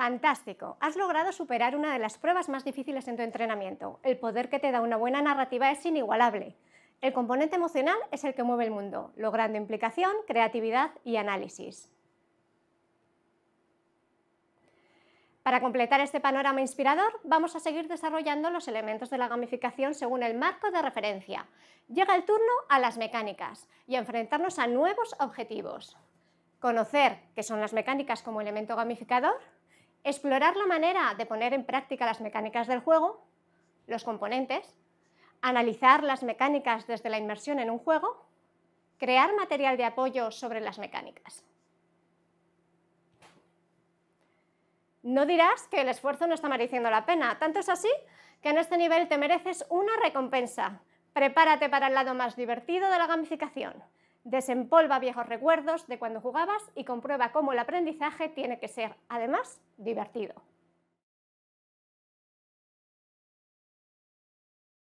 Fantástico. Has logrado superar una de las pruebas más difíciles en tu entrenamiento. El poder que te da una buena narrativa es inigualable. El componente emocional es el que mueve el mundo, logrando implicación, creatividad y análisis. Para completar este panorama inspirador, vamos a seguir desarrollando los elementos de la gamificación según el marco de referencia. Llega el turno a las mecánicas y enfrentarnos a nuevos objetivos. Conocer qué son las mecánicas como elemento gamificador, explorar la manera de poner en práctica las mecánicas del juego, los componentes, analizar las mecánicas desde la inmersión en un juego, crear material de apoyo sobre las mecánicas. No dirás que el esfuerzo no está mereciendo la pena, tanto es así que en este nivel te mereces una recompensa. Prepárate para el lado más divertido de la gamificación, Desempolva viejos recuerdos de cuando jugabas y comprueba cómo el aprendizaje tiene que ser, además, divertido.